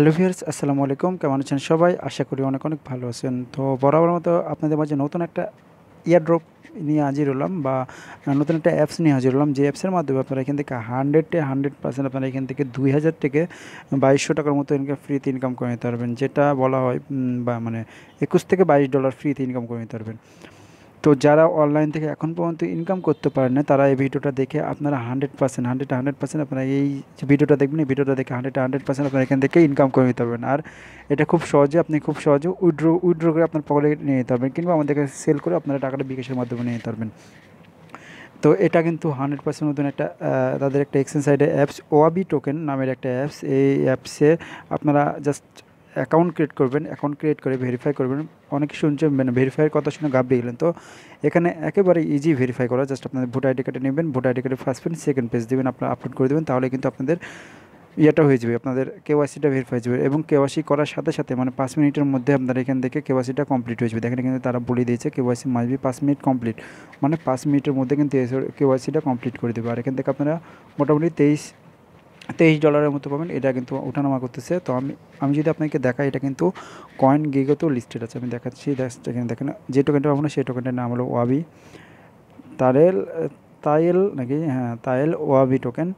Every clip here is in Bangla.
হ্যালো ভিউয়ার্স আসসালামু আলাইকুম কেমন আছেন সবাই আশা করি অনেক অনেক ভালো আছেন তো বরাবর মতো আপনাদের মাঝে নতুন একটা ড্রপ নিয়ে হাজির হলাম বা নতুন একটা অ্যাপস নিয়ে হাজির হলাম যে অ্যাপসের মাধ্যমে আপনারা এখান থেকে হান্ড্রেডে হান্ড্রেড পার্সেন্ট আপনারা এখান থেকে দুই হাজার থেকে বাইশশো টাকার মতো ইনকাম ফ্রিতে ইনকাম করে নিতে পারবেন যেটা বলা হয় বা মানে একুশ থেকে বাইশ ডলার ফ্রিতে ইনকাম করে নিতে পারবেন তো যারা অনলাইন থেকে এখন পর্যন্ত ইনকাম করতে পারেন না তারা এই ভিডিওটা দেখে আপনারা hundred percent hundred hundred percent আপনারা এই ভিডিওটা দেখবেন এই ভিডিওটা দেখে হান্ড্রেড হান্ড্রেড পার্সেন্ট আপনারা এখান থেকে ইনকাম করে নিতে পারবেন আর এটা খুব সহজে আপনি খুব সহজে উইড্রো উইড্রো করে আপনার পকেটে নিয়ে নিতে পারবেন কিংবা আমাদেরকে সেল করে আপনারা টাকাটা বিকাশের মাধ্যমে নিয়ে নিতে পারবেন তো এটা কিন্তু হান্ড্রেড পার্সেন্ট মতন একটা তাদের একটা এক্সেন সাইডে অ্যাপস ওয়াবি টোকেন নামের একটা অ্যাপস এই অ্যাপসে আপনারা জাস্ট অ্যাকাউন্ট ক্রিয়েট করবেন অ্যাকাউন্ট ক্রিয়েট করে ভেরিফাই করবেন অনেকে শুনছে মানে ভেরিফাইয়ের কথা শুনে দিয়ে গেলেন তো এখানে একেবারে ইজি ভেরিফাই করা জাস্ট আপনাদের ভোট আইডি কার্ডে নেবেন ভোট আইডি কার্ডে ফার্স্ট পেন সেকেন্ড পেজ দেবেন আপনারা আপলোড করে দেবেন তাহলে কিন্তু আপনাদের ইয়েটা হয়ে যাবে আপনাদের কেওয়াইসিটা ভেরিফাই হয়ে যাবে এবং কেওয়াইসি করার সাথে সাথে মানে পাঁচ মিনিটের মধ্যে আপনারা এখান থেকে কেওয়াইসিটা কমপ্লিট হয়ে যাবে দেখেন কিন্তু তারা বলে দিয়েছে কেওয়াইসি মাসবি পাঁচ মিনিট কমপ্লিট মানে পাঁচ মিনিটের মধ্যে কিন্তু কেওয়াইসিটা কমপ্লিট করে দেবে আর এখান থেকে আপনারা মোটামুটি তেইশ তেইশ ডলারের মতো পাবেন এটা কিন্তু ওঠানামা করতেছে তো আমি আমি যদি আপনাকে দেখাই এটা কিন্তু কয়েন গিগতেও লিস্টেড আছে আমি দেখাচ্ছি দেখেন যে টোকেনটা পাবো না সেই টোকেনটার নাম হলো ওয়াবি তারেল তায়েল নাকি হ্যাঁ তায়েল ওয়াবি টোকেন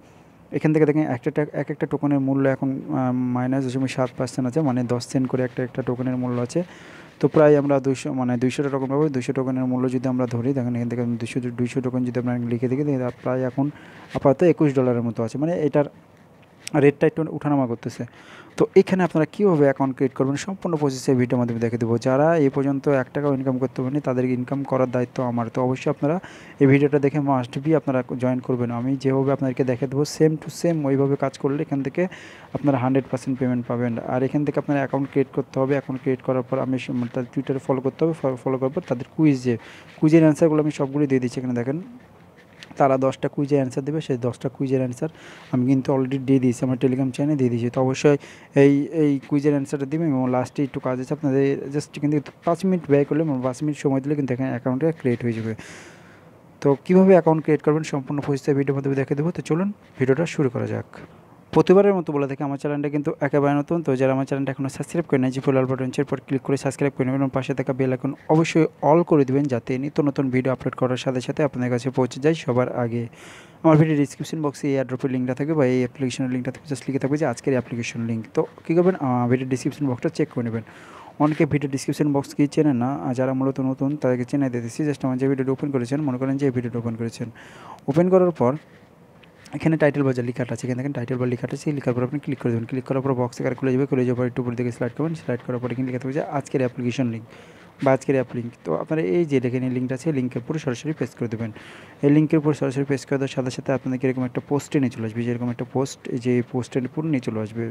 এখান থেকে দেখেন একটা এক একটা টোকনের মূল্য এখন মাইনাস দশমিক সাত পার্সেন্ট আছে মানে দশ সেন্ট করে একটা একটা টোকনের মূল্য আছে তো প্রায় আমরা দুশো মানে দুইশো টোকেন পাবো দুশো টোকনের মূল্য যদি আমরা ধরি দেখেন এখান থেকে দুশো দুইশো টোকন যদি আপনার লিখে দেখি প্রায় এখন আপাতত একুশ ডলারের মতো আছে মানে এটার রেটটা একটু উঠানামা করতেছে তো এখানে আপনারা কীভাবে অ্যাকাউন্ট ক্রিয়েট করবেন সম্পূর্ণ এই ভিডিওর মাধ্যমে দেখে দেবো যারা এই পর্যন্ত এক টাকাও ইনকাম করতে পারেনি তাদের ইনকাম করার দায়িত্ব আমার তো অবশ্যই আপনারা এই ভিডিওটা দেখে মাস্ট বি আপনারা জয়েন করবেন আমি যেভাবে আপনাদেরকে দেখে দেবো সেম টু সেম ওইভাবে কাজ করলে এখান থেকে আপনারা হান্ড্রেড পার্সেন্ট পেমেন্ট পাবেন আর এখান থেকে আপনারা অ্যাকাউন্ট ক্রিয়েট করতে হবে অ্যাকাউন্ট ক্রিয়েট করার পর আমি তাদের টুইটারে ফলো করতে হবে ফলো করার পর তাদের কুইজ যে কুইজের অ্যান্সারগুলো আমি সবগুলি দিয়ে দিচ্ছি এখানে দেখেন তারা দশটা কুইজের অ্যান্সার দেবে সেই দশটা কুইজের অ্যান্সার আমি কিন্তু অলরেডি দিয়ে দিয়েছি আমার টেলিগ্রাম চ্যানেলে দিয়ে দিয়েছি তো অবশ্যই এই এই কুইজের অ্যান্সারটা দিবেন এবং লাস্টে একটু কাজ আছে আপনাদের জাস্ট কিন্তু পাঁচ মিনিট ব্যয় করলে পাঁচ মিনিট সময় দিলে কিন্তু এখানে অ্যাকাউন্টটা ক্রিয়েট হয়ে যাবে তো কীভাবে অ্যাকাউন্ট ক্রিয়েট করবেন সম্পূর্ণ পরিস্থিতি ভিডিওর মধ্যে দেখে দেবো তো চলুন ভিডিওটা শুরু করা যাক প্রতিবারের মতো বলে থাকি আমার চ্যানেলটা কিন্তু একেবারে নতুন তো যারা আমার চ্যানেলটা এখনও সাবস্ক্রাইব করে নেয় জিফুল আলবার পর ক্লিক করে সাবস্ক্রাইব করে নেবেন এবং পাশে থাকা বেল এখন অবশ্যই অল করে দেবেন যাতে নিত্য নতুন ভিডিও আপলোড করার সাথে সাথে আপনাদের কাছে পৌঁছে যায় সবার আগে আমার ভিডিও ডিসক্রিপশন বক্সে এই অ্যাড্রপের লিঙ্কটা থাকবে বা এই অ্যাপ্লিকেশনের লিঙ্কটা থাকবে জাস্ট লিখে থাকবে যে আজকের অ্যাপ্লিকেশন লিঙ্ক তো কী করবেন ভিডিও ডিসক্রিপশন বক্সটা চেক করে নেবেন অনেকে ভিডিও ডিসক্রিপশন বক্স কি চেনে না আর যারা মূলত নতুন তাদেরকে চেনে দিতেছি জাস্ট আমার যে ভিডিওটা ওপেন করেছেন মনে করেন যে ভিডিওটা ওপেন করেছেন ওপেন করার পর এখানে টাইটেল বাজার লেখাটা আছে এখানে দেখেন টাইটেল বাজার লেখাটা আছে লেখার পর আপনি ক্লিক করে দেবেন ক্লিক করার পর বক্সে কার খুলে যাবে খুলে যাওয়ার পর একটু উপর দিকে স্লাইড করবেন স্লাইড করার পর এখানে লেখা থাকবে যে আজকের অ্যাপ্লিকেশন লিঙ্ক বা আজকের অ্যাপ লিঙ্ক তো আপনারা এই যে দেখেন এই লিঙ্কটা আছে লিঙ্কের উপর সরাসরি পেস্ট করে দেবেন এই লিঙ্কের উপর সরাসরি পেস্ট করে দেওয়ার সাথে সাথে আপনাদেরকে এরকম একটা পোস্টে নিয়ে চলে আসবে যেরকম একটা পোস্ট যে পোস্টের উপর নিয়ে চলে আসবে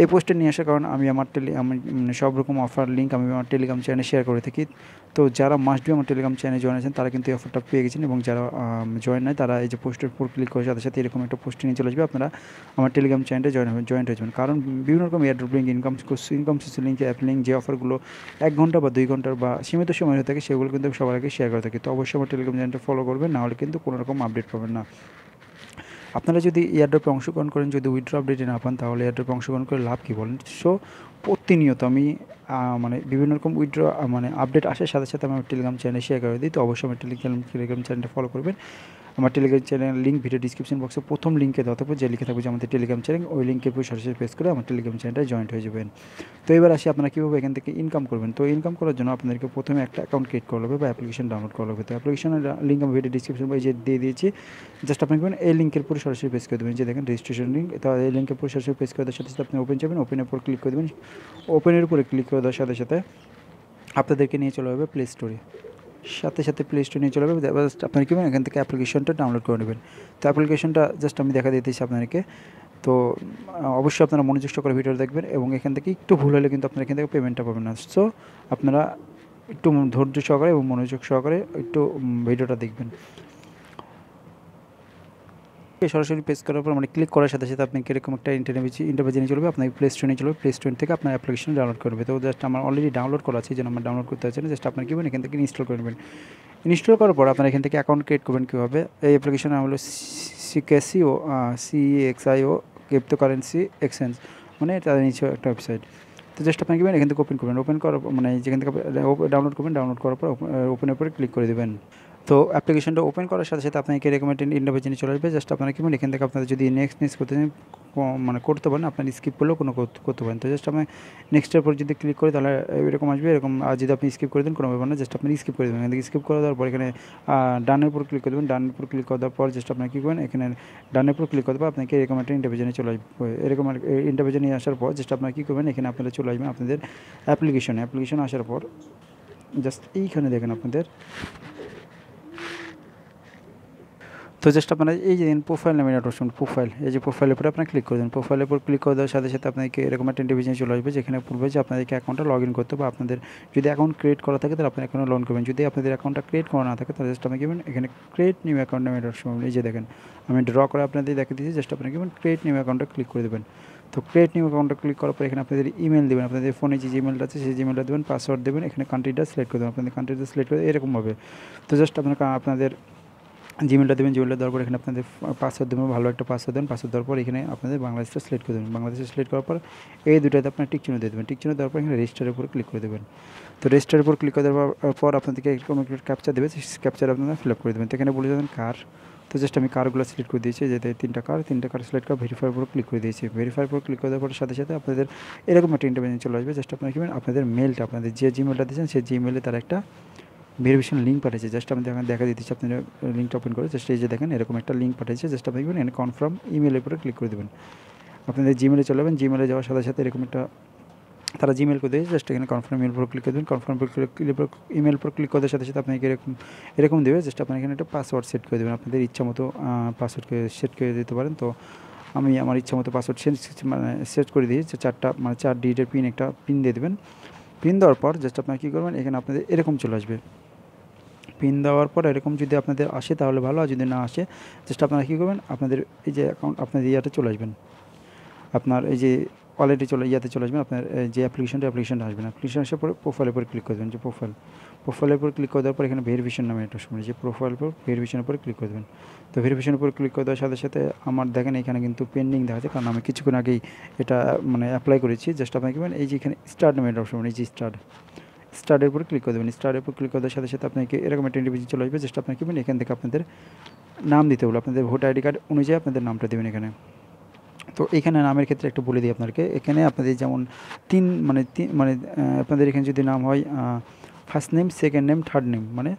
এই পোস্টে নিয়ে আসার কারণ আমি আমার টেলি আমি মানে সব রকম অফার লিঙ্ক আমি আমার টেলিগ্রাম চ্যানেলে শেয়ার করে থাকি তো যারা মাস্ট বি আমার টেলিগ্রাম চ্যানেলে জয়েন আছেন তারা কিন্তু এই অফারটা পেয়ে গেছেন এবং যারা জয়েন নয় তারা এই যে পোস্টের উপর ক্লিক করে সাথে সাথে এরকম একটা পোস্ট নিয়ে চলে আসবে আপনারা আমার টেলিগ্রাম চ্যানেলে জয়েন হবেন জয়েন্ট হয়ে যাবেন কারণ বিভিন্ন রকম airdrop link income income source link app link যে অফারগুলো এক ঘন্টা বা দুই ঘন্টার বা সীমিত সময় হয়ে থাকে সেগুলো কিন্তু সবার আগে শেয়ার করে থাকি তো অবশ্যই আমার টেলিগ্রাম চ্যানেলটা ফলো করবেন নাহলে কিন্তু কোনো রকম আপডেট পাবেন না আপনারা যদি এয়ারড্রপে অংশগ্রহণ করেন যদি উইথড্র আপডেটে না পান তাহলে এয়ারড্রপে অংশগ্রহণ করে লাভ কী বলেন সো প্রতিনিয়ত আমি মানে বিভিন্ন রকম উইথড্র মানে আপডেট আসার সাথে সাথে আমার টেলিগ্রাম চ্যানেল শেয়ার করে দিই তো অবশ্যই আমার টেলিগ্রাম টেলিগ্রাম চ্যানেলটা ফলো করবেন আমার Telegram channel link video description বক্সে প্রথম লিঙ্কে দেওয়া থাকবে যে লিখে থাকবে যে আমাদের টেলিগ্রাম চ্যানেল ওই লিঙ্কে সরাসরি প্রেস করে আমার টেলিগ্রাম চ্যানেলটা জয়েন্ট হয়ে যাবেন তো এবার আসি আপনারা কীভাবে এখান থেকে ইনকাম করবেন তো ইনকাম করার জন্য আপনাদেরকে প্রথমে একটা অ্যাকাউন্ট ক্রিয়েট করা হবে বা অ্যাপ্লিকেশন ডাউনলোড করা হবে তো অ্যাপ্লিকেশনের লিঙ্ক আমি ভিডিও ডিসক্রিপশন বক্সে যে দিয়ে দিয়েছি জাস্ট আপনি করবেন এই লিঙ্কের পুরো সরাসরি প্রেস করে দেবেন যে দেখেন রেজিস্ট্রেশন লিঙ্ক তো এই লিঙ্কের পুরো সরাসরি প্রেস করে সাথে সাথে আপনি ওপেন যাবেন ওপেনের উপর ক্লিক করে দেবেন ওপেনের উপরে ক্লিক করে দেওয়ার সাথে সাথে আপনাদেরকে নিয়ে চলে যাবে প্লে স্টোরে সাথে সাথে প্লে স্টোর নিয়ে চলে যাবে জাস্ট আপনার কী এখান থেকে অ্যাপ্লিকেশনটা ডাউনলোড করে নেবেন তো অ্যাপ্লিকেশনটা জাস্ট আমি দেখা দিতেছি আপনাদেরকে তো অবশ্যই আপনারা মনোযোগ সহকারে ভিডিও দেখবেন এবং এখান থেকে একটু ভুল হলে কিন্তু আপনারা এখান থেকে পেমেন্টটা পাবেন না সো আপনারা একটু ধৈর্য সহকারে এবং মনোযোগ সহকারে একটু ভিডিওটা দেখবেন সরাসরি প্রেস করার পর মানে ক্লিক করার সাথে সাথে আপনি কীরকম একটা ইন্টারভিউ ইন্টারভিউ জেনে চলবে আপনার প্লে স্টোরে চলবে প্লে স্টোর থেকে আপনার অ্যাপ্লিকেশন ডাউনলোড করবে তো জাস্ট আমার অলরেডি ডাউনলোড করা আছে যেন আমার ডাউনলোড করতে হচ্ছে না জাস্ট আপনার কীবেন এখান থেকে ইনস্টল করবেন ইনস্টল করার পর আপনার এখান থেকে অ্যাকাউন্ট ক্রিয়েট করবেন কীভাবে এই অ্যাপ্লিকেশন হলো এক্স সিএক্সআইও ক্রিপ্টো কারেন্সি এক্সচেঞ্জ মানে তাদের নিচে একটা ওয়েবসাইট তো জাস্ট আপনি কীবেন এখান থেকে ওপেন করবেন ওপেন করার মানে যেখান থেকে ডাউনলোড করবেন ডাউনলোড করার পর ওপেনের উপরে ক্লিক করে দেবেন তো অ্যাপ্লিকেশনটা ওপেন করার সাথে সাথে আপনাকে রেকমেন্ডেড ইন্টারভিউ চলে আসবে জাস্ট আপনারা কিনবেন এখান থেকে আপনারা যদি নেক্সট নেক্সট করতে মানে করতে পারেন আপনার স্কিপ করলেও কোনো করতে পারেন তো জাস্ট আপনি নেক্সটের পর যদি ক্লিক করি তাহলে এরকম আসবে এরকম আর যদি আপনি স্কিপ করে দেন কোনো ব্যাপার না জাস্ট আপনি স্কিপ করে দেবেন এখান থেকে স্কিপ করে দেওয়ার পর এখানে ডানের উপর ক্লিক করে দেবেন ডানের উপর ক্লিক করার পর জাস্ট আপনার কী করবেন এখানে ডানের উপর ক্লিক করতে পারে আপনাকে এরকম একটা ইন্টারভিউজনে চলে আসবে এরকম ইন্টারভিউজে নিয়ে আসার পর জাস্ট আপনার কী করবেন এখানে আপনারা চলে আসবেন আপনাদের অ্যাপ্লিকেশনে অ্যাপ্লিকেশন আসার পর জাস্ট এইখানে দেখেন আপনাদের তো জাস্ট আপনার এই যে দিন প্রোফাইল নামে একটা অপশন প্রোফাইল এই যে প্রোফাইলের উপরে আপনার ক্লিক করে দিন প্রোফাইলের উপর ক্লিক করে দেওয়ার সাথে সাথে আপনাকে এরকম একটা ইন্টারভিউ চলে আসবে যেখানে বলবে যে আপনাদেরকে অ্যাকাউন্টটা লগ ইন করতে বা আপনাদের যদি অ্যাকাউন্ট ক্রিয়েট করা থাকে তাহলে আপনি এখানে লোন করবেন যদি আপনাদের অ্যাকাউন্টটা ক্রিয়েট করা না থাকে তাহলে জাস্ট আপনাকে এখানে ক্রিয়েট নিউ অ্যাকাউন্ট নামে একটা অপশন এই যে দেখেন আমি ড্র করে আপনাদের দেখে দিয়েছি জাস্ট আপনাকে ক্রিয়েট নিউ অ্যাকাউন্টটা ক্লিক করে দেবেন তো ক্রিয়েট নিউ অ্যাকাউন্টে ক্লিক করার পর এখানে আপনাদের ইমেল দেবেন আপনাদের ফোনে যে ইমেলটা আছে সেই ইমেলটা দেবেন পাসওয়ার্ড দেবেন এখানে কান্ট্রিটা সিলেক্ট করে দেবেন আপনাদের কান্ট্রিটা সিলেক্ট করে এরকম হবে তো জাস্ট আপনার আপনাদের জিমেলটা দেবেন জিমেলটা দেওয়ার পর এখানে আপনাদের পাসওয়ার্ড দেবেন ভালো একটা পাসওয়ার্ড দেবেন পাসওয়ার্ড দেওয়ার পর এখানে আপনাদের বাংলাদেশটা সিলেক্ট করে দেবেন বাংলাদেশে সিলেক্ট করার পর এই দুটাতে আপনার টিকচিহ্ন দিয়ে দেবেন টিকচিহ্ন দেওয়ার পর এখানে রেজিস্টারের উপর ক্লিক করে দেবেন তো রেজিস্টারের উপর ক্লিক করে দেওয়ার পর আপনাদেরকে কোনো একটা ক্যাপচার দেবে সেই ক্যাপচার আপনারা ফিল আপ করে দেবেন তো এখানে বলে দেবেন কার তো জাস্ট আমি কারগুলো সিলেক্ট করে দিয়েছি যাতে তিনটা কার তিনটা কার সিলেক্ট করে ভেরিফাইয়ের উপর ক্লিক করে দিয়েছি ভেরিফাইয়ের উপর ক্লিক করার পর সাথে সাথে আপনাদের এরকম একটা ইন্টারভেশন চলে আসবে জাস্ট আপনারা কি আপনাদের মেলটা আপনাদের যে জিমেলটা দিয়েছেন সেই জিমেলে তার একটা ভেরিফিকেশন লিঙ্ক পাঠিয়েছে জাস্ট আমি দেখা দেখা দিতেছি আপনারা লিঙ্কটা ওপেন করে জাস্ট এই যে দেখেন এরকম একটা লিঙ্ক পাঠিয়েছে জাস্ট আপনি দেখবেন এখানে কনফার্ম ইমেলের উপরে ক্লিক করে দেবেন আপনাদের জিমেলে চলে যাবেন জিমেলে যাওয়ার সাথে সাথে এরকম একটা তারা জিমেল করে দিয়েছে জাস্ট এখানে কনফার্ম ইমেল উপর ক্লিক করে দেবেন কনফার্ম ইমেল উপর ক্লিক করার সাথে সাথে আপনাকে এরকম এরকম দেবে জাস্ট আপনার এখানে একটা পাসওয়ার্ড সেট করে দেবেন আপনাদের ইচ্ছা মতো পাসওয়ার্ড সেট করে দিতে পারেন তো আমি আমার ইচ্ছা মতো পাসওয়ার্ড মানে সেট করে দিয়েছি চারটা মানে চার ডিজিটের পিন একটা পিন দিয়ে দেবেন পিন দেওয়ার পর জাস্ট আপনারা কী করবেন এখানে আপনাদের এরকম চলে আসবে পিন দেওয়ার পর এরকম যদি আপনাদের আসে তাহলে ভালো আর যদি না আসে জাস্ট আপনারা কী করবেন আপনাদের এই যে অ্যাকাউন্ট আপনাদের ইয়াতে চলে আসবেন আপনার এই যে অলরেডি চলে ইয়াতে চলে আসবেন আপনার যে অ্যাপ্লিকেশনটা অ্যাপ্লিকেশনটা আসবেন অ্যাপ্লিকেশন আসার পরে প্রোফাইলের উপর ক্লিক করে দেবেন যে প্রোফাইল প্রোফাইলের উপর ক্লিক করে দেওয়ার পর এখানে ভেরিফিকেশন নামে একটা শুনে যে প্রোফাইল উপর ভেরিফিকেশনের উপর ক্লিক করে দেবেন তো ভেরিফিকেশনের উপর ক্লিক করে দেওয়ার সাথে সাথে আমার দেখেন এখানে কিন্তু পেন্ডিং দেখা যায় কারণ আমি কিছুক্ষণ আগেই এটা মানে অ্যাপ্লাই করেছি জাস্ট আপনাকে এই যে এখানে স্টার্ট নামে একটা অপশন এই যে স্টার্ট স্টারের উপর ক্লিক করে দেবেন স্টারের উপর ক্লিক করার সাথে সাথে আপনাকে এরকম একটা ইন্টারভিউ চলে আসবে জাস্ট আপনাকে কিনবেন এখান থেকে আপনাদের নাম দিতে হলো আপনাদের ভোটার আইডি কার্ড অনুযায়ী আপনাদের নামটা দেবেন এখানে তো এখানে নামের ক্ষেত্রে একটু বলে দিই আপনাকে এখানে আপনাদের যেমন তিন মানে তিন মানে আপনাদের এখানে যদি নাম হয় first name second name third name মানে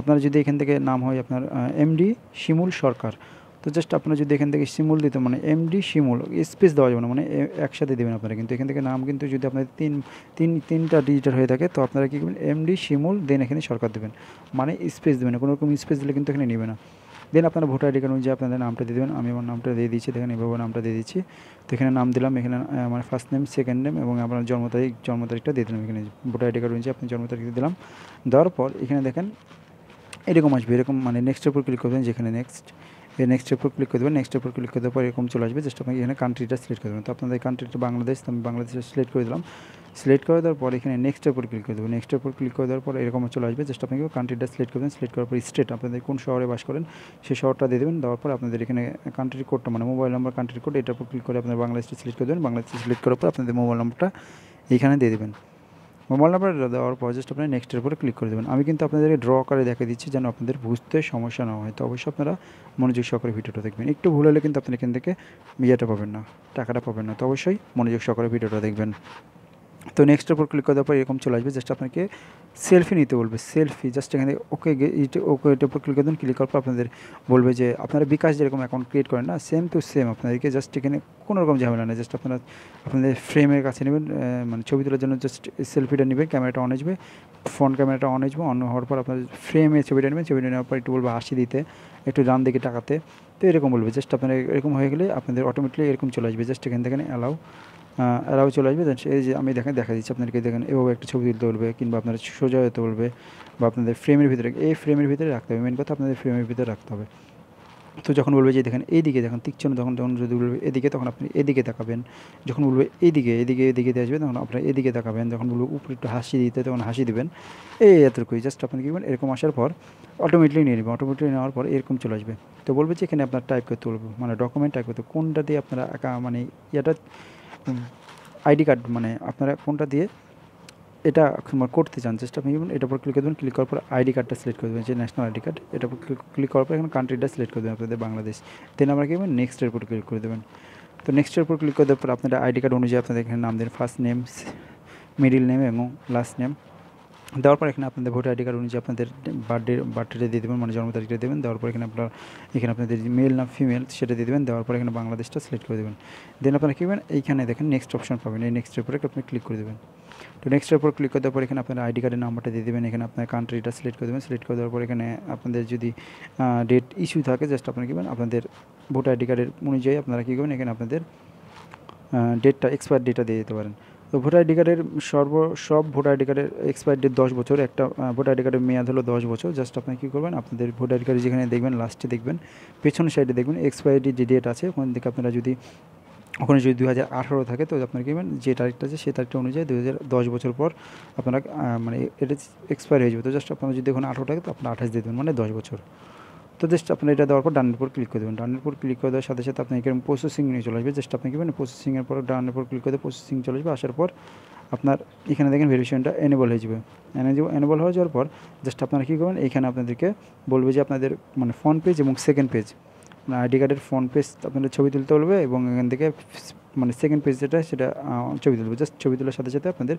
আপনার যদি এখান থেকে নাম হয় আপনার এমডি শিমুল সরকার তো জাস্ট আপনারা যদি এখান থেকে শিমুল দিতে মানে এমডি শিমুল স্পেস দেওয়া যাবে না মানে একসাথে দেবেন আপনারা কিন্তু এখান থেকে নাম কিন্তু যদি আপনাদের তিন তিন তিনটা ডিজিটাল হয়ে থাকে তো আপনারা কী করবেন এমডি শিমুল দেন এখানে সরকার দেবেন মানে স্পেস দেবেন না কোনো রকম স্পেস দিলে কিন্তু এখানে নেবে না দেন আপনার ভোটার আইডি কার্ড অনুযায়ী আপনাদের নামটা দিয়ে দেবেন আমি আমার নামটা দিয়ে দিচ্ছি দেখেন এভাবে নামটা দিয়ে দিচ্ছি তো এখানে নাম দিলাম এখানে আমার ফার্স্ট নেম সেকেন্ড নেম এবং আপনার জন্ম তারিখ জন্ম তারিখটা দিয়ে দিলাম এখানে ভোটার আইডি কার্ড অনুযায়ী আপনি জন্ম তারিখ দিলাম দেওয়ার পর এখানে দেখেন এরকম আসবে এরকম মানে নেক্সটের উপর ক্লিক করবেন যেখানে নেক্সট নেক্সট উপর ক্লিক করে দেবেন নেক্সট উপর ক্লিক করে দেওয়ার পর এরকম চলে আসবে জাস্ট আপনাকে এখানে কান্ট্রিটা সিলেক্ট করে দেবেন তো আপনাদের কান্ট্রিটা বাংলাদেশ আমি বাংলাদেশে সিলেক্ট করে দিলাম সিলেক্ট করে দেওয়ার পর এখানে নেক্সট উপর ক্লিক করে দেবেন নেক্সটের উপর ক্লিক করে দেওয়ার পর এরকম চলে আসবে জাস্ট আপনাকে কান্ট্রিটা সিলেক্ট করবেন সিলেক্ট করার পর স্টেট আপনাদের কোন শহরে বাস করেন সেই শহরটা দিয়ে দেবেন দেওয়ার পর আপনাদের এখানে কান্ট্রি কোডটা মানে মোবাইল নাম্বার কান্ট্রি কোড এটার উপর ক্লিক করে আপনার বাংলাদেশটা সিলেক্ট করে দেবেন বাংলাদেশ সিলেক্ট করার পর আপনাদের মোবাইল নাম্বারটা এখানে দিয়ে দেবেন মোবাইল নাম্বার দেওয়ার পর জাস্ট আপনারা নেক্সটের উপরে ক্লিক করে দেবেন আমি কিন্তু আপনাদের ড্র করে দেখা দিচ্ছি যেন আপনাদের বুঝতে সমস্যা না হয় তো অবশ্যই আপনারা মনোযোগ সহকারে ভিডিওটা দেখবেন একটু ভুল হলে কিন্তু আপনি এখান থেকে ইয়েটা পাবেন না টাকাটা পাবেন না তো অবশ্যই মনোযোগ সহকারে ভিডিওটা দেখবেন তো নেক্সটের উপর ক্লিক করার পর এরকম চলে আসবে জাস্ট আপনাকে সেলফি নিতে বলবে সেলফি জাস্ট এখানে ওকে ওকে এটার উপর ক্লিক করে দেন ক্লিক করার পর আপনাদের বলবে যে আপনারা বিকাশ যেরকম অ্যাকাউন্ট ক্রিয়েট করেন না সেম টু সেম আপনাদেরকে জাস্ট এখানে কোনো রকম ঝামেলা নেই জাস্ট আপনারা আপনাদের ফ্রেমের কাছে নেবেন মানে ছবি তোলার জন্য জাস্ট সেলফিটা নেবেন ক্যামেরাটা অন আসবে ফোন ক্যামেরাটা অন আসবে অন হওয়ার পর আপনার ফ্রেমে ছবিটা নেবেন ছবিটা নেওয়ার পর একটু বলবো হাসি দিতে একটু ডান দিকে টাকাতে তো এরকম বলবে জাস্ট আপনারা এরকম হয়ে গেলে আপনাদের অটোমেটিকলি এরকম চলে আসবে জাস্ট এখান থেকে অ্যালাউ এরাও চলে আসবে দেন এই যে আমি দেখেন দেখা দিচ্ছি আপনাদেরকে দেখেন এভাবে একটা ছবি তুলতে বলবে কিংবা আপনারা সোজা হতে বলবে বা আপনাদের ফ্রেমের ভিতরে এই ফ্রেমের ভিতরে রাখতে হবে মেন কথা আপনাদের ফ্রেমের ভিতরে রাখতে হবে তো যখন বলবে যে দেখেন এইদিকে দেখেন তীক্ষ্ণ যখন যখন যদি বলবে এদিকে তখন আপনি এদিকে দেখাবেন যখন বলবে এইদিকে এদিকে এদিকে আসবে তখন আপনার এদিকে দেখাবেন যখন বলবে উপরে একটু হাসি দিতে তখন হাসি দেবেন এই এতটুকুই জাস্ট আপনি কী এরকম আসার পর অটোমেটিকলি নিয়ে নেবেন অটোমেটিকলি নেওয়ার পর এরকম চলে আসবে তো বলবে যে এখানে আপনার টাইপ করতে বলবো মানে ডকুমেন্ট টাইপ করতে কোনটা দিয়ে আপনারা মানে ইয়েটা আইডি কার্ড মানে আপনারা ফোনটা দিয়ে এটা করতে চান চেষ্টা আপনি এটার উপর ক্লিক করে দেবেন ক্লিক করার পর আইডি কার্ডটা সিলেক্ট করে দেবেন যে ন্যাশনাল আইডি কার্ড এটার উপর ক্লিক করার পর এখানে কান্ট্রিটা সিলেক্ট করে দেবেন আপনাদের বাংলাদেশ দেন আপনারা কি করবেন নেক্সটের উপর ক্লিক করে দেবেন তো নেক্সটের উপর ক্লিক করে দেওয়ার পর আপনাদের আইডি কার্ড অনুযায়ী আপনাদের এখানে নাম দেন ফার্স্ট নেম মিডিল নেম এবং লাস্ট নেম দেওয়ার পর এখানে আপনাদের ভোটার আইডি কার্ড অনুযায়ী আপনাদের বার্থডে বার্থডেটা দিয়ে দেবেন মানে জন্ম তারিখটা দেবেন দেওয়ার পর এখানে আপনার এখানে আপনাদের মেল না ফিমেল সেটা দিয়ে দেবেন দেওয়ার পর এখানে বাংলাদেশটা সিলেক্ট করে দেবেন দেন আপনারা কী করবেন এইখানে দেখেন নেক্সট অপশন পাবেন এই নেক্সটের উপরে আপনি ক্লিক করে দেবেন তো নেক্সটের উপর ক্লিক করার পর এখানে আপনার আইডি কার্ডের নাম্বারটা দিয়ে দেবেন এখানে আপনার কান্ট্রিটা সিলেক্ট করে দেবেন সিলেক্ট করে দেওয়ার পর এখানে আপনাদের যদি ডেট ইস্যু থাকে জাস্ট আপনারা কী আপনাদের ভোটার আইডি কার্ডের অনুযায়ী আপনারা কী করবেন এখানে আপনাদের ডেটটা এক্সপায়ার ডেটটা দিয়ে দিতে পারেন তো ভোটার আইডি কার্ডের সর্ব সব ভোটার আইডি কার্ডের এক্সপায়ার ডেট দশ বছর একটা ভোটার আইডি কার্ডের মেয়াদ হলো দশ বছর জাস্ট আপনি কী করবেন আপনাদের ভোটার আইডি কার্ড যেখানে দেখবেন লাস্টে দেখবেন পেছন সাইডে দেখবেন এক্সপায়ারি যে ডেট আছে ওখান থেকে আপনারা যদি ওখানে যদি দু হাজার আঠারো থাকে তো আপনার কী যে তারিখটা আছে সেই তারিখটা অনুযায়ী দু হাজার দশ বছর পর আপনারা মানে এটা এক্সপায়ার হয়ে যাবে তো জাস্ট আপনারা যদি এখন আঠারো থাকে তো আপনারা আঠাশ দিয়ে দেবেন মানে দশ বছর তো জাস্ট আপনি এটা দেওয়ার পর ডান উপর ক্লিক করে দেবেন ডান উপর ক্লিক করে দেওয়ার সাথে সাথে আপনি এরকম প্রসেসিং নিয়ে চলে আসবে জাস্ট আপনি কি প্রসেসিংয়ের পর ডান উপর ক্লিক করে প্রসেসিং চলে আসবে আসার পর আপনার এখানে দেখেন ভেরিয়েশনটা এনেবল হয়ে যাবে এনেবল হয়ে যাওয়ার পর জাস্ট আপনারা কী করবেন এখানে আপনাদেরকে বলবে যে আপনাদের মানে ফ্রন্ট পেজ এবং সেকেন্ড পেজ মানে আইডি কার্ডের ফ্রন্ট পেজ আপনাদের ছবি তুলতে বলবে এবং এখান থেকে মানে সেকেন্ড পেজ যেটা সেটা ছবি তুলবে জাস্ট ছবি তোলার সাথে সাথে আপনাদের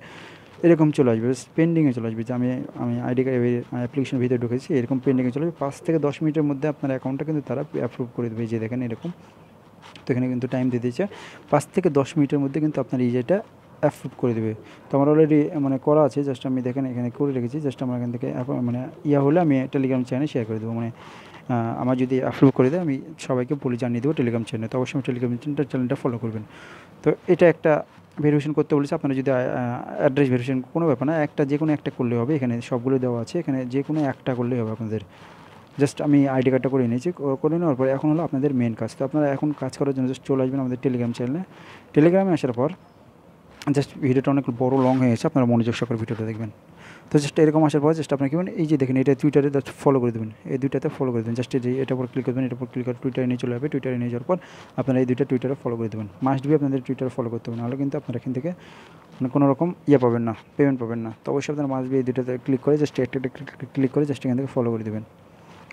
এরকম চলে আসবে পেন্ডিংয়ে চলে আসবে যে আমি আমি আইডি কার্ড অ্যাপ্লিকেশন ভিতরে ঢুকেছি এরকম পেন্ডিংয়ে চলে আসবে পাঁচ থেকে দশ মিনিটের মধ্যে আপনার অ্যাকাউন্টটা কিন্তু তারা অ্যাপ্রুভ করে দেবে যে দেখেন এরকম তো এখানে কিন্তু টাইম দিয়ে দিয়েছে পাঁচ থেকে দশ মিনিটের মধ্যে কিন্তু আপনার ইজেটা অ্যাপ্রুভ করে দেবে তো আমার অলরেডি মানে করা আছে জাস্ট আমি দেখেন এখানে করে রেখেছি জাস্ট আমার এখান থেকে মানে ইয়া হলে আমি টেলিগ্রাম চ্যানেলে শেয়ার করে দেবো মানে আমার যদি অ্যাপ্রুভ করে দেয় আমি সবাইকে বলে জানিয়ে দেবো টেলিগ্রাম চ্যানেলে তো অবশ্যই টেলিগ্রাম চ্যানেলটা চ্যানেলটা ফলো করবেন তো এটা একটা ভেরিফিকেশন করতে বলেছে আপনারা যদি অ্যাড্রেস ভেরিফিকেশন কোনো ব্যাপার না একটা যে কোনো একটা করলে হবে এখানে সবগুলো দেওয়া আছে এখানে যে কোনো একটা করলেই হবে আপনাদের জাস্ট আমি আইডি কার্ডটা করে নিয়েছি করে নেওয়ার পর এখন হলো আপনাদের মেন কাজ তো আপনারা এখন কাজ করার জন্য জাস্ট চলে আসবেন আমাদের টেলিগ্রাম চ্যানেলে টেলিগ্রামে আসার পর জাস্ট ভিডিওটা অনেক বড় লং হয়ে গেছে আপনারা মনোযোগ সহকারে ভিডিওটা দেখবেন তো জাস্ট এরকম আসার পর জাস্ট আপনার কী এই যে দেখেন এটা টুইটারে ফলো করে দেবেন এই দুইটাতে ফলো করে দেবেন জাস্ট এই এটার উপর ক্লিক করবেন এটার উপর ক্লিক করে টুইটারে নিয়ে চলে যাবে টুইটারে নিয়ে যাওয়ার পর আপনারা এই দুইটা টুইটারে ফলো করে দেবেন মাস্ট বি আপনাদের টুইটারে ফলো করতে হবে নাহলে কিন্তু আপনারা এখান থেকে মানে কোনো রকম ইয়ে পাবেন না পেমেন্ট পাবেন না তো অবশ্যই আপনার মাস্ট বি এই দুইটাতে ক্লিক করে জাস্ট একটা ক্লিক করে জাস্ট এখান থেকে ফলো করে দেবেন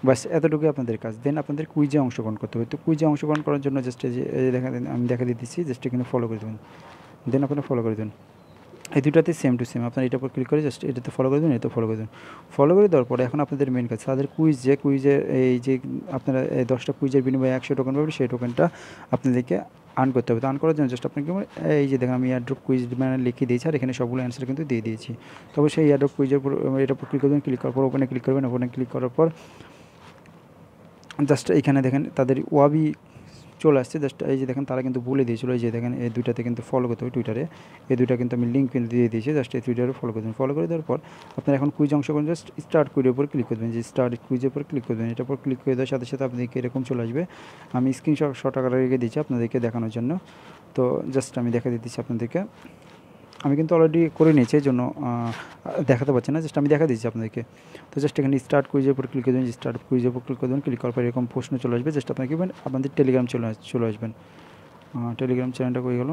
ব্যাস এতটুকু আপনাদের কাজ দেন আপনাদের কুইজে অংশগ্রহণ করতে হবে তো কুইজে অংশগ্রহণ করার জন্য জাস্ট দেখা আমি দেখা দিতেছি জাস্ট এখানে ফলো করে দেবেন দেন আপনারা ফলো করে দেবেন এই দুটাতে সেম টু সেম আপনার এটার উপর ক্লিক করে জাস্ট এটাতে ফলো করে দিন এটা ফলো করে দিন ফলো করে দেওয়ার পরে এখন আপনাদের মেন কাজ তাদের কুইজ যে কুইজের এই যে আপনারা এই দশটা কুইজের বিনিময়ে একশো টোকেন পাবেন সেই টোকেনটা আপনাদেরকে আর্ন করতে হবে তো আর্ন করার জন্য জাস্ট আপনাকে এই যে দেখেন আমি ইয়ারড্রপ কুইজ মানে লিখে দিয়েছি আর এখানে সবগুলো অ্যান্সার কিন্তু দিয়ে দিয়েছি তবে সেই ইয়ারড্রপ কুইজের উপর এটার উপর ক্লিক করবেন ক্লিক করার পর ওখানে ক্লিক করবেন ওখানে ক্লিক করার পর জাস্ট এখানে দেখেন তাদের ওয়াবি চলে আসছে জাস্ট এই যে দেখেন তারা কিন্তু বলে দিয়েছিল এই যে দেখেন এই দুইটাতে কিন্তু ফলো করতে হবে টুইটারে এই দুইটা কিন্তু আমি লিঙ্ক কিন্তু দিয়ে দিয়েছি জাস্ট এই টুইটারে ফলো করবেন ফলো করে দেওয়ার পর আপনার এখন কুইজ অংশগ্রহণ জাস্ট স্টার্ট কুইজের উপর ক্লিক করবেন যে স্টার্ট কুইজের উপর ক্লিক করবেন এটার উপর ক্লিক করে দেওয়ার সাথে সাথে আপনাদেরকে এরকম চলে আসবে আমি স্ক্রিনশট শট আকারে রেখে দিয়েছি আপনাদেরকে দেখানোর জন্য তো জাস্ট আমি দেখা দিতেছি আপনাদেরকে আমি কিন্তু অলরেডি করে নিয়েছি এই জন্য দেখাতে পারছি না জাস্ট আমি দেখা দিচ্ছি আপনাদেরকে তো জাস্ট এখানে স্টার্ট কুইজের উপর ক্লিক করে দেবেন স্টার্ট কুইজের উপর ক্লিক করে দেবেন ক্লিক করার পর এরকম প্রশ্ন চলে আসবে জাস্ট আপনাকে আপনাদের টেলিগ্রাম চলে চলে আসবেন টেলিগ্রাম চ্যানেলটা কই গেল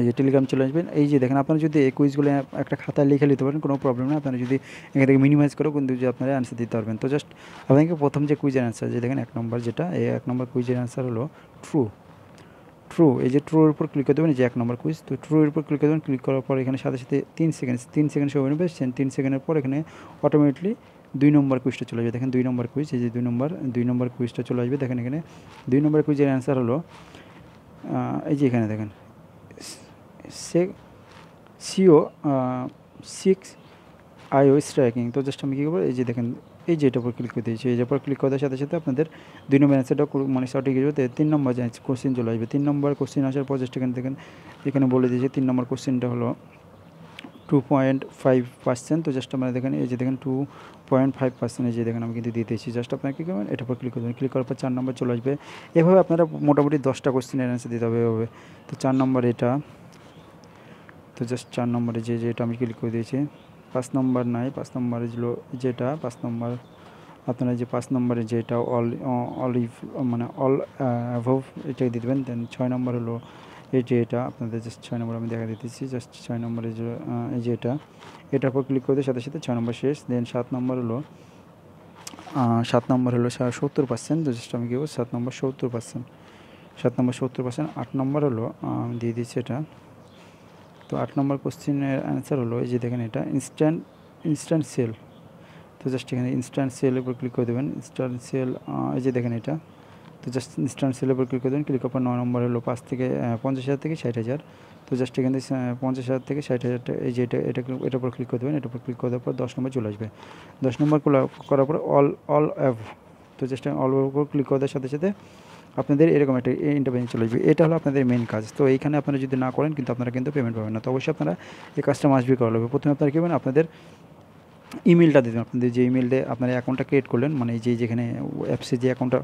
এই যে টেলিগ্রাম চলে আসবেন এই যে দেখেন আপনারা যদি এই কুইজগুলো একটা খাতায় লিখে নিতে পারেন কোনো প্রবলেম নেই আপনারা যদি এখান থেকে মিনিমাইজ করেও কিন্তু যে আপনারা অ্যান্সার দিতে পারবেন তো জাস্ট আপনাকে প্রথম যে কুইজের অ্যান্সার যে দেখেন এক নম্বর যেটা এই এক নম্বর কুইজের অ্যান্সার হলো ট্রু ট্রু এই যে ট্রুর উপর ক্লিক করে দেবেন যে এক নম্বর কুইজ তো ট্রুর উপর ক্লিক করে দেবেন ক্লিক করার পর এখানে সাথে সাথে তিন সেকেন্ড তিন সেকেন্ড সময় নেবে তিন সেকেন্ডের পর এখানে অটোমেটিকলি দুই নম্বর কুইজটা চলে আসবে দেখেন দুই নম্বর কুইজ এই যে দুই নম্বর দুই নম্বর কুইজটা চলে আসবে দেখেন এখানে দুই নম্বর কুইজের অ্যান্সার হলো এই যে এখানে দেখেন সে সিও সিক্স আইও স্ট্রাইকিং তো জাস্ট আমি কী করবো এই যে দেখেন এই যে এটার উপর ক্লিক করে দিয়েছি এই যে উপর ক্লিক করার সাথে সাথে আপনাদের দুই নম্বর অ্যান্সারটা মানে সঠিক যাবে তিন নম্বর কোশ্চেন চলে আসবে তিন নম্বর কোশ্চেন আসার পর জাস্ট দেখেন এখানে বলে দিয়েছে তিন নম্বর কোশ্চেনটা হলো টু পয়েন্ট ফাইভ পার্সেন্ট তো জাস্ট আপনারা দেখেন এই যে দেখেন টু পয়েন্ট ফাইভ পার্সেন্ট এই যে দেখেন আমি কিন্তু দিতেছি জাস্ট আপনার কী করবেন এটার উপর ক্লিক করবেন ক্লিক করার পর চার নম্বর চলে আসবে এভাবে আপনারা মোটামুটি দশটা কোশ্চেনের অ্যান্সার দিতে হবে এভাবে তো চার নম্বর এটা তো জাস্ট চার নম্বরে যে যেটা আমি ক্লিক করে দিয়েছি পাঁচ নম্বর নাই পাঁচ নম্বরে যেটা পাঁচ নম্বর আপনারা যে পাঁচ নম্বরে যেটা অল অলিভ মানে অল অ্যাভভ এটা দিবেন দেন ছয় নম্বর হলো এই যে এটা আপনাদের জাস্ট ছয় নম্বর আমি দেখা দিতেছি জাস্ট ছয় নম্বরে যে এটা এটার উপর ক্লিক করতে সাথে সাথে ছয় নম্বর শেষ দেন সাত নম্বর হলো সাত নম্বর হলো সত্তর পার্সেন্ট জাস্ট আমি কী সাত নম্বর সত্তর পার্সেন্ট সাত নম্বর সত্তর পার্সেন্ট আট নম্বর হলো দিয়ে দিচ্ছি এটা তো আট নম্বর কোশ্চেনের অ্যান্সার হলো এই যে দেখেন এটা ইনস্ট্যান্ট ইনস্ট্যান্ট সেল তো জাস্ট এখানে ইনস্ট্যান্ট সেলের উপর ক্লিক করে দেবেন ইনস্ট্যান্ট সেল এই যে দেখেন এটা তো জাস্ট ইনস্ট্যান্ট সেলের উপর ক্লিক করে দেবেন ক্লিক করার নয় নম্বর হলো পাঁচ থেকে পঞ্চাশ হাজার থেকে ষাট হাজার তো জাস্ট এখান থেকে পঞ্চাশ হাজার থেকে ষাট হাজার এই যে এটা এটা এটার উপর ক্লিক করে দেবেন এটার উপর ক্লিক করে দেওয়ার পর দশ নম্বর চলে আসবে দশ নম্বর করার পর অল অল অ্যাভ তো জাস্ট অল উপর ক্লিক করে দেওয়ার সাথে সাথে আপনাদের এরকম একটা ইন্টারভেন চলে আসবে এটা হলো আপনাদের মেন কাজ তো এইখানে আপনারা যদি না করেন কিন্তু আপনারা কিন্তু পেমেন্ট পাবেন না তো অবশ্যই আপনারা এই কাজটা মাস্ট বি করা লাগবে প্রথমে আপনারা কী আপনাদের ইমেলটা দেবেন আপনাদের যে ইমেল দিয়ে আপনারা অ্যাকাউন্টটা ক্রিয়েট করলেন মানে যে যেখানে অ্যাপসে যে অ্যাকাউন্টটা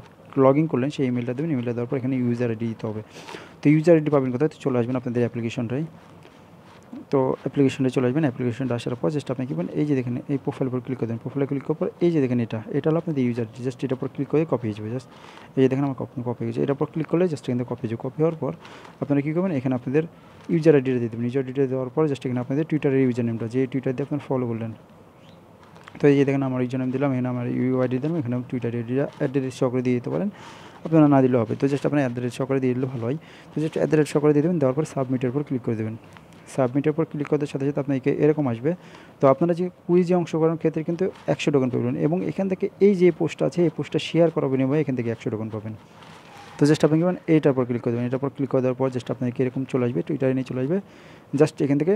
লগ ইন করলেন সেই ইমেলটা দেবেন ইমেলটা দেওয়ার পর এখানে ইউজার আইডি দিতে হবে তো ইউজার আইডি পাবেন কোথায় তো চলে আসবেন আপনাদের অ্যাপ্লিকেশনটাই তো অ্যাপ্লিকেশনটা চলে আসবেন অ্যাপ্লিকেশনটা আসার পর জাস্ট আপনি কী এই যে দেখেন এই প্রোফাইল উপর ক্লিক করে দেন প্রোফাইলে ক্লিক করার পর এই যে দেখেন এটা এটা হলো আপনাদের ইউজার জাস্ট এটার উপর ক্লিক করে কপি হয়ে যাবে জাস্ট এই যে দেখেন আমার কপি কপি হয়ে যাবে এটার উপর ক্লিক করলে জাস্ট কিন্তু কপি হয়ে কপি হওয়ার পর আপনারা কী করবেন এখানে আপনাদের ইউজার আইডিটা দিয়ে দেবেন ইউজার আইডিটা দেওয়ার পর জাস্ট এখানে আপনাদের টুইটারের ইউজার নেমটা যে টুইটার দিয়ে আপনার ফলো করলেন তো এই যে দেখেন আমার ইউজার নেম দিলাম এখানে আমার ইউ আইডি দিলাম এখানে টুইটার আইডিটা অ্যাড্রেস সকলে দিয়ে দিতে পারেন আপনারা না দিলেও হবে তো জাস্ট আপনার অ্যাড্রেস সকলে দিয়ে দিলে ভালো হয় তো জাস্ট অ্যাড্রেস সকলে দিয়ে দেবেন দেওয়ার পর সাবমিটের উপর ক্লিক করে দেবেন সাবমিটের উপর ক্লিক করার সাথে সাথে আপনাকে এরকম আসবে তো আপনারা যে কুইজে অংশগ্রহণ ক্ষেত্রে কিন্তু একশো টোকেন পাবেন এবং এখান থেকে এই যে পোস্ট আছে এই পোস্টটা শেয়ার করা বিনিময়ে এখান থেকে একশো টোকেন পাবেন তো জাস্ট আপনি কেমন এইটার উপর ক্লিক করে দেবেন এটার উপর ক্লিক করে দেওয়ার পর জাস্ট আপনাকে এরকম চলে আসবে টুইটারে নিয়ে চলে আসবে জাস্ট এখান থেকে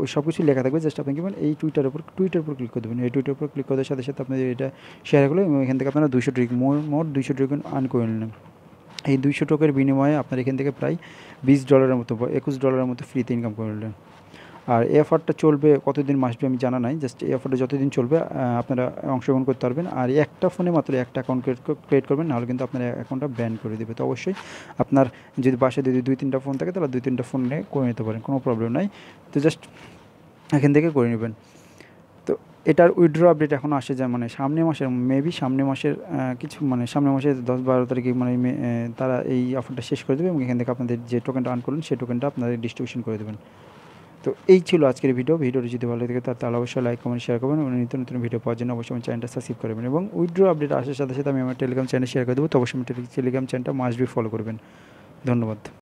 ওই সব কিছু লেখা থাকবে জাস্ট আপনি কেমন এই টুইটার উপর টুইটার উপর ক্লিক করে দেবেন এই টুইটার উপর ক্লিক করার সাথে সাথে আপনি এটা শেয়ার করলেন এবং এখান থেকে আপনারা দুশো ড্রিক মোট দুশো ড্রিক আর্ন করে নিলেন এই দুইশো টোকের বিনিময়ে আপনার এখান থেকে প্রায় বিশ ডলারের মতো একুশ ডলারের মতো ফ্রিতে ইনকাম করলেন আর এই অফারটা চলবে কতদিন মাসবে আমি জানা নাই জাস্ট এই অফারটা যতদিন চলবে আপনারা অংশগ্রহণ করতে পারবেন আর একটা ফোনে মাত্র একটা অ্যাকাউন্ট ক্রিয়েট করবেন নাহলে কিন্তু আপনার অ্যাকাউন্টটা ব্যান করে দেবে তো অবশ্যই আপনার যদি বাসায় যদি দুই তিনটা ফোন থাকে তাহলে দুই তিনটা ফোন নিয়ে করে নিতে পারেন কোনো প্রবলেম নাই তো জাস্ট এখান থেকে করে নেবেন এটার উইড্রো আপডেট এখনও আসে যায় মানে সামনে মাসের মেবি সামনে মাসের কিছু মানে সামনে মাসের দশ বারো তারিখে মানে তারা এই অফারটা শেষ করে দেবে এবং এখান থেকে আপনাদের যে টোকেনটা আর্ন করলেন সেই টোকেনটা আপনাদের ডিস্ট্রিবিউশন করে দেবেন তো এই ছিল আজকের ভিডিও ভিডিওটি যদি ভালো লাগে তাহলে অবশ্যই লাইক কমেন্ট শেয়ার করবেন এবং নিত্য নতুন ভিডিও পাওয়ার জন্য অবশ্যই আমার চ্যানেলটা সাবস্ক্রাইব করবেন এবং উইড্রো আপডেট আসার সাথে সাথে আমি আমার টেলিগ্রাম চ্যানেল শেয়ার করে দেবো তো অবশ্যই টেলিগ্রাম চ্যানেলটা মাস্ট বি ফলো করবেন ধন্যবাদ